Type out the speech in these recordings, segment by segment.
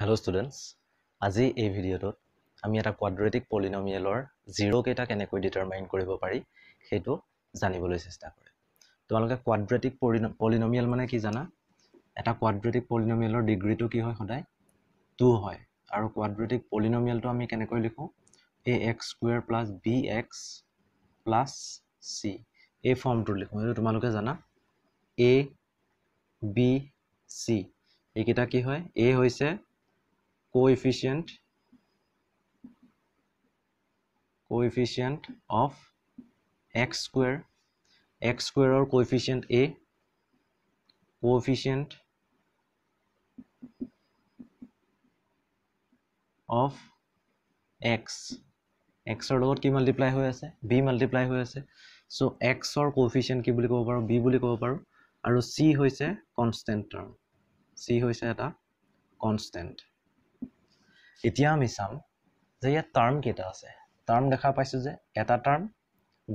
hello' students আজি এই ভিডিঅ'টোত আমি এটা কোৱাড্ৰেটিক পলিনমিয়েলৰ জিৰ'কেইটা কেনেকৈ ডিটাৰমাইন কৰিব পাৰি সেইটো জানিবলৈ চেষ্টা কৰিম তোমালোকে কোৱাড্ৰেটিক পলিনমিয়েল মানে কি জানা এটা কোৱাড্ৰেটিক পলিনমিয়েলৰ ডিগ্ৰীটো কি হয় সদায় টু হয় আৰু কোৱাড্ৰেটিক পলিনমিয়েলটো আমি কেনেকৈ লিখোঁ a x square plus b x plus c এই ফৰ্মটো লিখোঁ সেইটো তোমালোকে জানা এ বি চি এইকেইটা কি হয় এ হৈছে coefficient coefficient of x square x square or coefficient a coefficient of x x or what ki multiply hoya se b multiply hoya se so x or coefficient ki buli kovaro b buli kovaro aro c hoya se constant term c hoya se ata constant এতিয়া আমি চাম যে ইয়াত term কেইটা আছে term দেখা পাইছোঁ যে এটা টাৰ্ম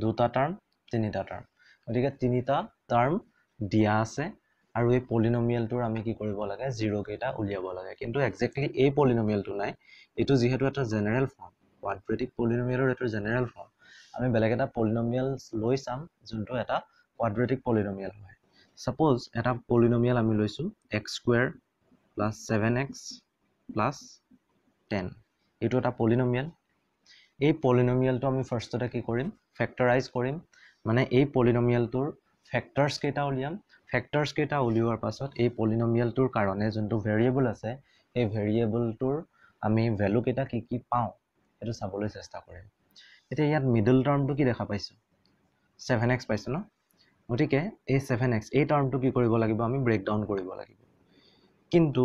দুটা টাৰ্ম তিনিটা টাৰ্ম গতিকে তিনিটা টাৰ্ম দিয়া আছে আৰু এই পলিনমিয়েলটোৰ আমি কি কৰিব লাগে জিৰ' কেইটা উলিয়াব লাগে কিন্তু একজেক্টলি এই পলিনমিয়েলটো নাই এইটো যিহেতু এটা জেনেৰেল ফৰ্ম কোৱাড্ৰেটিক পলিনমিয়েলৰ এইটো জেনেৰেল ফৰ্ম আমি বেলেগ এটা পলিনমিয়েল লৈ চাম যোনটো এটা কোৱাড্ৰেটিক পলিনমিয়েল হয় ছাপ'জ এটা পলিনমিয়েল আমি লৈছোঁ x square plus seven x plus ten এইটো এটা পলিনমিয়েল এই পলিনমিয়েলটো আমি ফাৰ্ষ্টতে কি কৰিম ফেক্টৰাইজ কৰিম মানে এই পলিনমিয়েলটোৰ ফেক্টাৰ্ছকেইটা উলিয়াম ফেক্টাৰ্ছকেইটা উলিওৱাৰ পাছত এই পলিনমিয়েলটোৰ কাৰণে যোনটো ভেৰিয়েবল আছে সেই ভেৰিয়েবলটোৰ আমি ভেলুকেইটা কি কি পাওঁ সেইটো চাবলৈ চেষ্টা কৰিম এতিয়া ইয়াত মিডল টাৰ্মটো কি দেখা পাইছোঁ ছেভেন এক্স পাইছোঁ ন গতিকে এই ছেভেন এক্স এই টাৰ্মটো কি কৰিব লাগিব আমি ব্ৰেকডাউন কৰিব লাগিব কিন্তু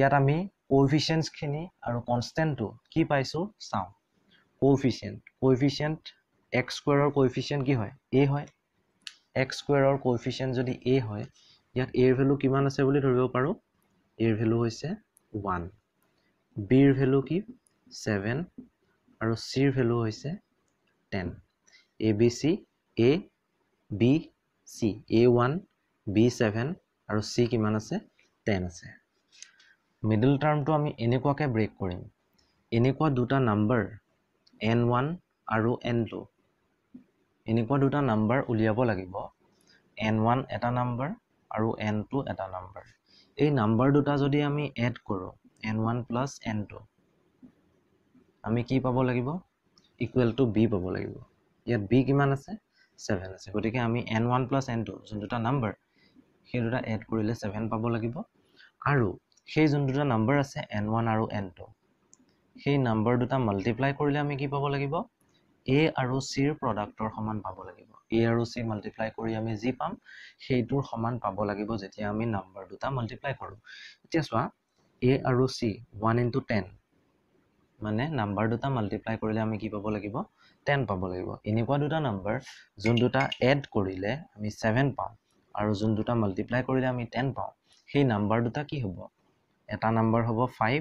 ইয়াত আমি কোফিচিয়েণ্টছখিনি আৰু কনষ্টেণ্টটো কি পাইছোঁ চাওঁ কোফিচিয়েণ্ট কোফিচিয়েণ্ট এক্স স্কুৱেৰৰ কোফিচিয়েণ্ট কি হয় এ হয় এক্স স্কুৱেৰৰ কোফিচিয়েণ্ট যদি এ হয় ইয়াত এৰ ভেলু কিমান আছে বুলি ধৰিব পাৰোঁ এৰ ভেলু হৈছে ওৱান বিৰ ভেলু কি ছেভেন আৰু চিৰ ভেলু হৈছে ten a b c a b c a one b seven আৰু চি কিমান আছে টেন আছে মিডিল টাৰ্মটো আমি এনেকুৱাকৈ ব্ৰেক কৰিম এনেকুৱা দুটা নাম্বাৰ এন ওৱান আৰু এন টু এনেকুৱা দুটা নাম্বাৰ উলিয়াব লাগিব এন ওৱান এটা নাম্বাৰ আৰু এন টু এটা নাম্বাৰ এই নাম্বাৰ দুটা যদি আমি এড কৰোঁ n one plus n two আমি কি পাব লাগিব ইকুৱেল টু বি পাব লাগিব ইয়াত বি কিমান আছে ছেভেন আছে গতিকে আমি n one plus n two যোন দুটা নাম্বাৰ সেই দুটা এড কৰিলে ছেভেন পাব লাগিব আৰু সেই যোন দুটা নাম্বাৰ আছে এন ওৱান আৰু এন টু সেই নাম্বাৰ দুটা মাল্টিপ্লাই কৰিলে আমি কি পাব লাগিব এ আৰু চিৰ প্ৰডাক্টৰ সমান পাব লাগিব এ আৰু চি মাল্টিপ্লাই কৰি আমি যি পাম সেইটোৰ সমান পাব লাগিব যেতিয়া আমি নাম্বাৰ দুটা মাল্টিপ্লাই কৰোঁ এতিয়া চোৱা এ আৰু চি ওৱান ইনটু টেন মানে নাম্বাৰ দুটা মাল্টিপ্লাই কৰিলে আমি কি পাব লাগিব টেন পাব লাগিব এনেকুৱা দুটা নাম্বাৰ যোন দুটা এড কৰিলে আমি ছেভেন পাওঁ আৰু যোন দুটা মাল্টিপ্লাই কৰিলে আমি টেন পাওঁ সেই নাম্বাৰ দুটা কি হ'ব এটা নাম্বাৰ হ'ব ফাইভ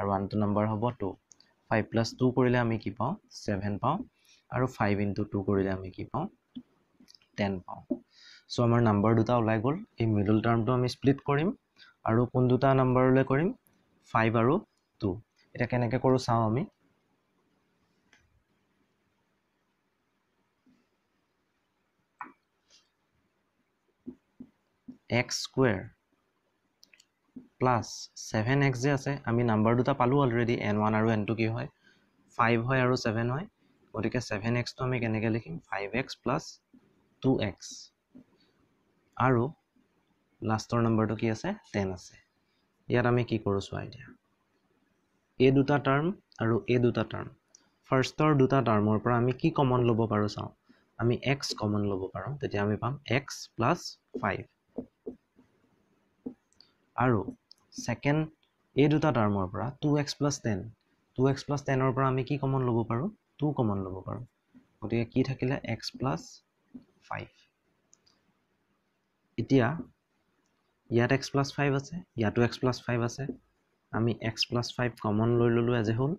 আৰু আনটো নাম্বাৰ হ'ব টু ফাইভ প্লাছ টু কৰিলে আমি কি পাওঁ ছেভেন পাওঁ আৰু ফাইভ ইনটু টু কৰিলে আমি কি পাওঁ টেন পাওঁ চ' আমাৰ নাম্বাৰ দুটা ওলাই গ'ল এই মিডল টাৰ্মটো আমি স্প্লিট কৰিম আৰু কোন দুটা নাম্বাৰলৈ কৰিম ফাইভ আৰু টু এতিয়া কেনেকৈ কৰোঁ চাওঁ আমি x square plus seven x যে আছে আমি নাম্বাৰ দুটা পালোঁ অলৰেডি এন ওৱান আৰু এন টু কি হয় ফাইভ হয় আৰু ছেভেন হয় গতিকে ছেভেন এক্সটো আমি কেনেকৈ লিখিম five x plus two x আৰু লাষ্টৰ নম্বৰটো কি আছে টেন আছে ইয়াত আমি কি কৰোঁ চোৱা এতিয়া এই দুটা টাৰ্ম আৰু এই দুটা টাৰ্ম ফাৰ্ষ্টৰ দুটা টাৰ্মৰ পৰা আমি কি কমন ল'ব পাৰোঁ চাওঁ আমি এক্স কমন ল'ব পাৰোঁ তেতিয়া আমি পাম এক্স প্লাছ ফাইভ আৰু ছেকেণ্ড এই দুটা টাৰ্মৰ পৰা two x plus ten two x plus টেনৰ পৰা আমি কি কমন ল'ব পাৰোঁ টু কমন ল'ব পাৰোঁ গতিকে কি থাকিলে এক্স প্লাছ ফাইভ এতিয়া ইয়াত এক্স প্লাছ ফাইভ আছে ইয়াতো এক্স প্লাছ ফাইভ আছে আমি এক্স প্লাছ ফাইভ কমন লৈ ল'লোঁ এজ এ হ'ল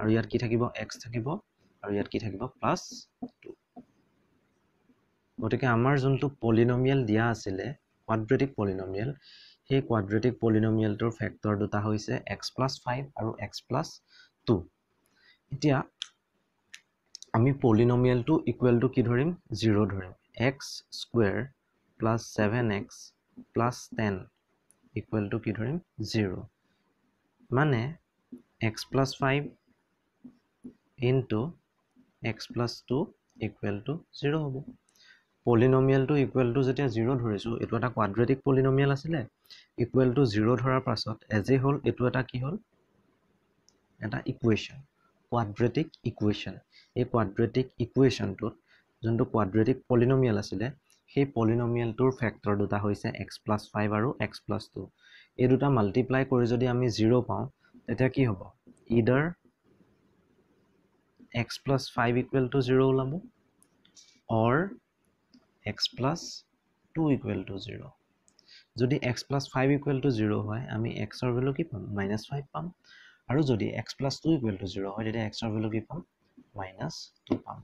আৰু ইয়াত কি থাকিব এক্স থাকিব আৰু ইয়াত কি থাকিব প্লাছ টু গতিকে আমাৰ যোনটো পলিনমিয়েল দিয়া আছিলে কোৱাড্ৰেটিক পলিনমিয়েল সেই কোৱাড্ৰেটিক পলিনমিয়েলটোৰ ফেক্টৰ দুটা হৈছে এক্স প্লাছ ফাইভ আৰু এক্স প্লাছ টু এতিয়া আমি পলিনমিয়েলটো ইকুৱেলটো কি ধৰিম জিৰ' ধৰিম x square plus seven x plus ten equal to কি ধৰিম জিৰ' মানে x plus five into x plus two equal to zero' হ'ব পলিনমিয়েলটো ইকুৱেল টু যেতিয়া জিৰ' ধৰিছোঁ এইটো এটা কোৱাড্ৰেটিক পলিনমিয়েল আছিলে ইকুৱেল টু জিৰ' ধৰাৰ পাছত এজে হ'ল এইটো এটা কি হ'ল এটা ইকুৱেশ্যন কোৱাড্ৰেটিক ইকুৱেশ্যন এই কোৱাড্ৰেটিক ইকুৱেশ্যনটোত যোনটো কোৱাড্ৰেটিক পলিনমিয়েল আছিলে সেই পলিনমিয়েলটোৰ ফেক্টৰ দুটা হৈছে এক্স প্লাছ ফাইভ আৰু এক্স প্লাছ টু এই দুটা মাল্টিপ্লাই কৰি যদি আমি জিৰ' পাওঁ তেতিয়া কি হ'ব either x plus five equal to zero' ওলাব or x plus two equal to zero' যদি x plus five equal to zero' হয় আমি এক্সৰ ভেলু কি পাম মাইনাছ ফাইভ পাম আৰু যদি x plus two equal to zero' হয় তেতিয়া এক্সৰ ভেলু কি পাম মাইনাছ টু পাম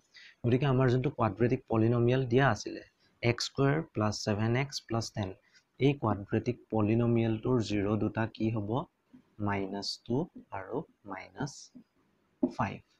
গতিকে আমাৰ যোনটো কোৱাড্ৰেটিক পলিনমিয়েল দিয়া আছিলে x square plus seven x plus ten এই কোৱাড্ৰেটিক পলিনমিয়েলটোৰ জিৰ' দুটা কি হ'ব মাইনাছ টু আৰু মাইনাছ ফাইভ